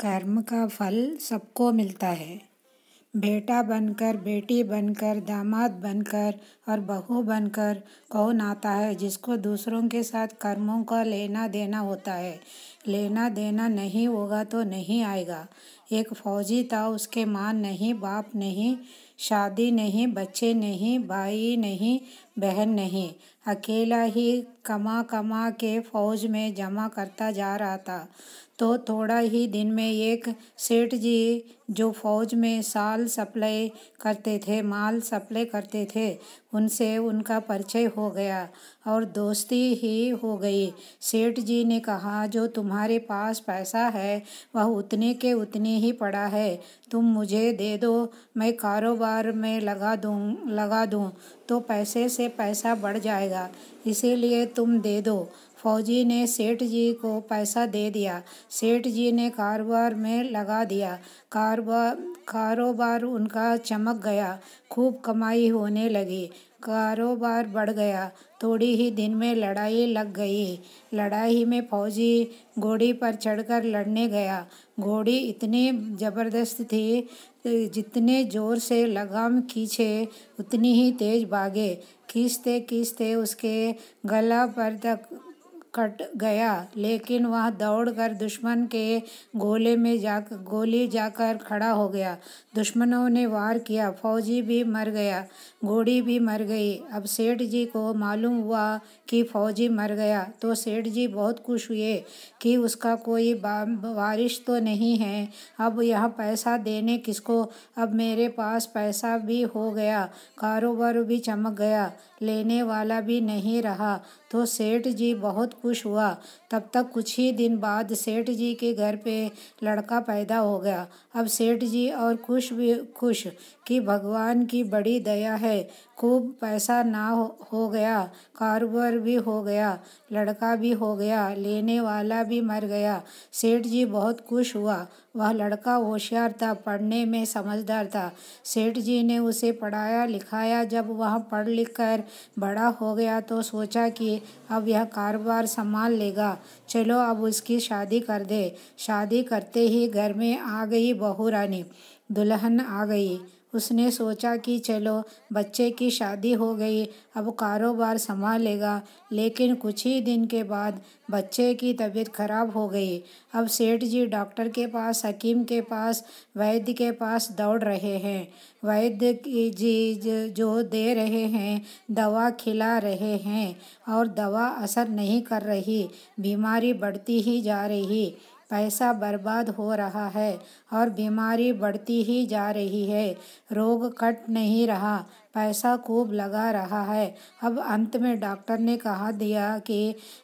कर्म का फल सबको मिलता है बेटा बनकर बेटी बनकर दामाद बनकर और बहू बनकर कौन आता है जिसको दूसरों के साथ कर्मों का लेना देना होता है लेना देना नहीं होगा तो नहीं आएगा एक फौजी था उसके माँ नहीं बाप नहीं शादी नहीं बच्चे नहीं भाई नहीं बहन नहीं अकेला ही कमा कमा के फौज में जमा करता जा रहा था तो थोड़ा ही दिन में एक सेठ जी जो फौज में साल सप्लाई करते थे माल सप्लाई करते थे उनसे उनका परिचय हो गया और दोस्ती ही हो गई सेठ जी ने कहा जो तुम्हारे पास पैसा है वह उतने के उतने ही पड़ा है तुम मुझे दे दो मैं कारोबार में लगा दूँ लगा दूँ तो पैसे से पैसा बढ़ जाएगा इसीलिए तुम दे दो फौजी ने सेठ जी को पैसा दे दिया सेठ जी ने कारोबार में लगा दिया कारोबार कारोबार उनका चमक गया खूब कमाई होने लगी कारोबार बढ़ गया थोड़ी ही दिन में लड़ाई लग गई लड़ाई में फौजी घोड़ी पर चढ़कर लड़ने गया घोड़ी इतनी ज़बरदस्त थी जितने ज़ोर से लगाम खींचे उतनी ही तेज़ भागे खींचते खींचते उसके गला पर तक कट गया लेकिन वह दौड़कर दुश्मन के गोले में जा गोली जाकर खड़ा हो गया दुश्मनों ने वार किया फौजी भी मर गया घोड़ी भी मर गई अब सेठ जी को मालूम हुआ कि फौजी मर गया तो सेठ जी बहुत खुश हुए कि उसका कोई वारिश तो नहीं है अब यह पैसा देने किसको अब मेरे पास पैसा भी हो गया कारोबार भी चमक गया लेने वाला भी नहीं रहा तो सेठ जी बहुत खुश हुआ तब तक कुछ ही दिन बाद सेठ जी के घर पे लड़का पैदा हो गया अब सेठ जी और खुश भी खुश कि भगवान की बड़ी दया है खूब पैसा ना हो, गया कारोबार भी हो गया लड़का भी हो गया लेने वाला भी मर गया सेठ जी बहुत खुश हुआ वह लड़का होशियार था पढ़ने में समझदार था सेठ जी ने उसे पढ़ाया लिखाया जब वह पढ़ लिख कर बड़ा हो गया तो सोचा कि अब यह कारोबार संभाल लेगा चलो अब उसकी शादी कर दे शादी करते ही घर में आ गई बहू रानी दुल्हन आ गई उसने सोचा कि चलो बच्चे की शादी हो गई अब कारोबार संभालेगा लेकिन कुछ ही दिन के बाद बच्चे की तबीयत खराब हो गई अब सेठ जी डॉक्टर के पास हकीम के पास वैद्य के पास दौड़ रहे हैं वैद्य जी जो दे रहे हैं दवा खिला रहे हैं और दवा असर नहीं कर रही बीमारी बढ़ती ही जा रही पैसा बर्बाद हो रहा है और बीमारी बढ़ती ही जा रही है रोग कट नहीं रहा पैसा खूब लगा रहा है अब अंत में डॉक्टर ने कहा दिया कि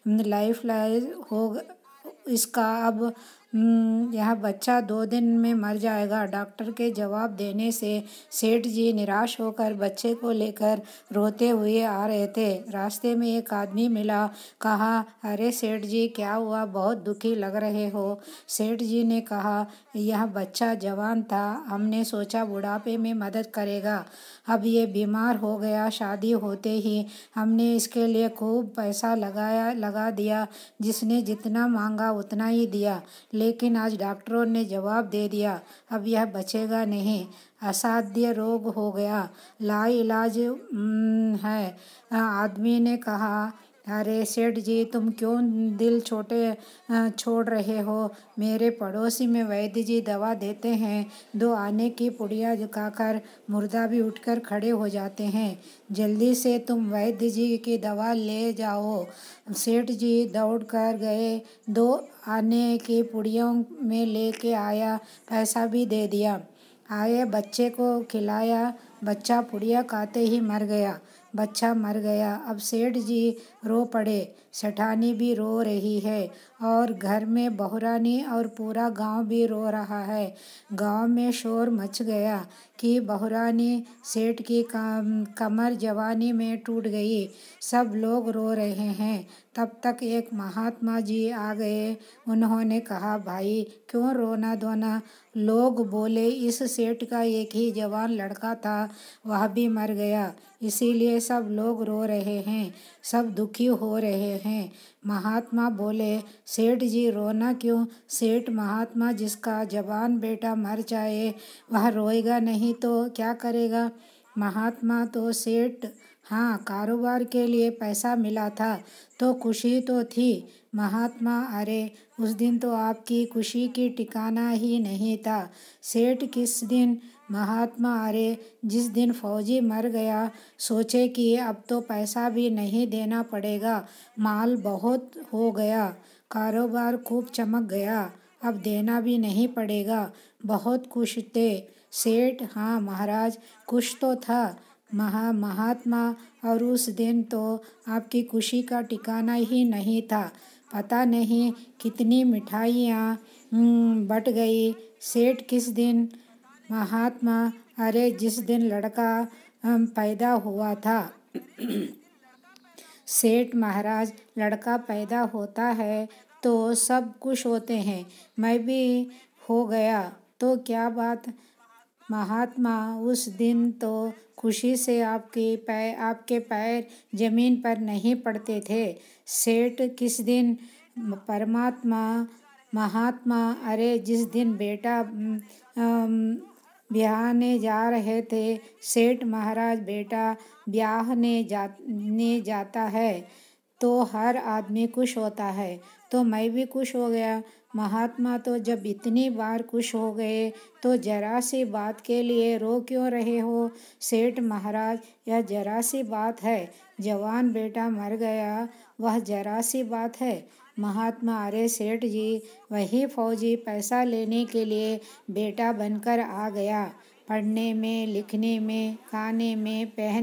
लाइफ लाइज हो इसका अब हम्म, यह बच्चा दो दिन में मर जाएगा डॉक्टर के जवाब देने से सेठ जी निराश होकर बच्चे को लेकर रोते हुए आ रहे थे रास्ते में एक आदमी मिला कहा अरे सेठ जी क्या हुआ बहुत दुखी लग रहे हो सेठ जी ने कहा यह बच्चा जवान था हमने सोचा बुढ़ापे में मदद करेगा अब ये बीमार हो गया शादी होते ही हमने इसके लिए खूब पैसा लगाया लगा दिया जिसने जितना मांगा उतना ही दिया लेकिन आज डॉक्टरों ने जवाब दे दिया अब यह बचेगा नहीं असाध्य रोग हो गया लाइलाज है आदमी ने कहा अरे सेठ जी तुम क्यों दिल छोटे छोड़ रहे हो मेरे पड़ोसी में वैद्य जी दवा देते हैं दो आने की पुड़िया खाकर मुर्दा भी उठकर खड़े हो जाते हैं जल्दी से तुम वैद्य जी की दवा ले जाओ सेठ जी दौड़ कर गए दो आने की पुड़ियों में लेके आया पैसा भी दे दिया आए बच्चे को खिलाया बच्चा पुड़िया खाते ही मर गया बच्चा मर गया अब सेठ जी रो पड़े सेठानी भी रो रही है और घर में बहुरानी और पूरा गांव भी रो रहा है गांव में शोर मच गया कि बहुरानी सेठ की कमर जवानी में टूट गई सब लोग रो रहे हैं तब तक एक महात्मा जी आ गए उन्होंने कहा भाई क्यों रोना धोना लोग बोले इस सेठ का एक ही जवान लड़का था वह भी मर गया इसीलिए सब लोग रो रहे हैं सब दुखी हो रहे हैं महात्मा बोले सेठ जी रोना क्यों सेठ महात्मा जिसका जवान बेटा मर जाए वह रोएगा नहीं तो क्या करेगा महात्मा तो सेठ हाँ कारोबार के लिए पैसा मिला था तो खुशी तो थी महात्मा अरे उस दिन तो आपकी खुशी की ठिकाना ही नहीं था सेठ किस दिन महात्मा अरे जिस दिन फौजी मर गया सोचे कि अब तो पैसा भी नहीं देना पड़ेगा माल बहुत हो गया कारोबार खूब चमक गया अब देना भी नहीं पड़ेगा बहुत खुश थे सेठ हाँ महाराज कुछ तो था महा महात्मा और उस दिन तो आपकी खुशी का ठिकाना ही नहीं था पता नहीं कितनी मिठाइयाँ हम्म, बट गई सेठ किस दिन महात्मा अरे जिस दिन लड़का पैदा हुआ था सेठ महाराज लड़का पैदा होता है तो सब खुश होते हैं मैं भी हो गया तो क्या बात महात्मा उस दिन तो खुशी से आपके पैर आपके पैर जमीन पर नहीं पड़ते थे सेठ किस दिन परमात्मा महात्मा अरे जिस दिन बेटा ब्याह ने जा रहे थे सेठ महाराज बेटा ब्याह ने जा ने जाता है तो हर आदमी खुश होता है तो मैं भी खुश हो गया महात्मा तो जब इतनी बार खुश हो गए तो जरा सी बात के लिए रो क्यों रहे हो सेठ महाराज यह जरा सी बात है जवान बेटा मर गया वह जरा सी बात है महात्मा अरे सेठ जी वही फौजी पैसा लेने के लिए बेटा बनकर आ गया पढ़ने में लिखने में खाने में पहन